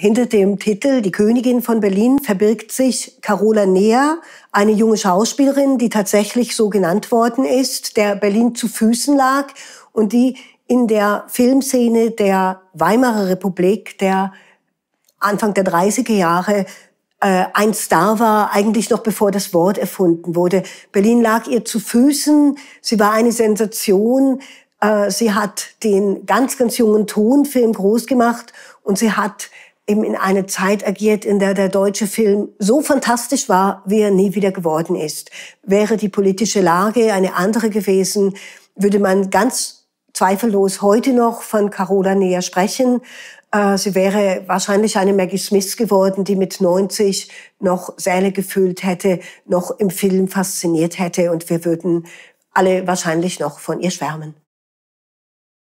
Hinter dem Titel Die Königin von Berlin verbirgt sich Carola Neher, eine junge Schauspielerin, die tatsächlich so genannt worden ist, der Berlin zu Füßen lag und die in der Filmszene der Weimarer Republik der Anfang der 30er Jahre äh, ein Star war, eigentlich noch bevor das Wort erfunden wurde. Berlin lag ihr zu Füßen, sie war eine Sensation, äh, sie hat den ganz, ganz jungen Tonfilm groß gemacht und sie hat eben in einer Zeit agiert, in der der deutsche Film so fantastisch war, wie er nie wieder geworden ist. Wäre die politische Lage eine andere gewesen, würde man ganz zweifellos heute noch von Carola näher sprechen. Äh, sie wäre wahrscheinlich eine Maggie Smith geworden, die mit 90 noch Säle gefüllt hätte, noch im Film fasziniert hätte und wir würden alle wahrscheinlich noch von ihr schwärmen.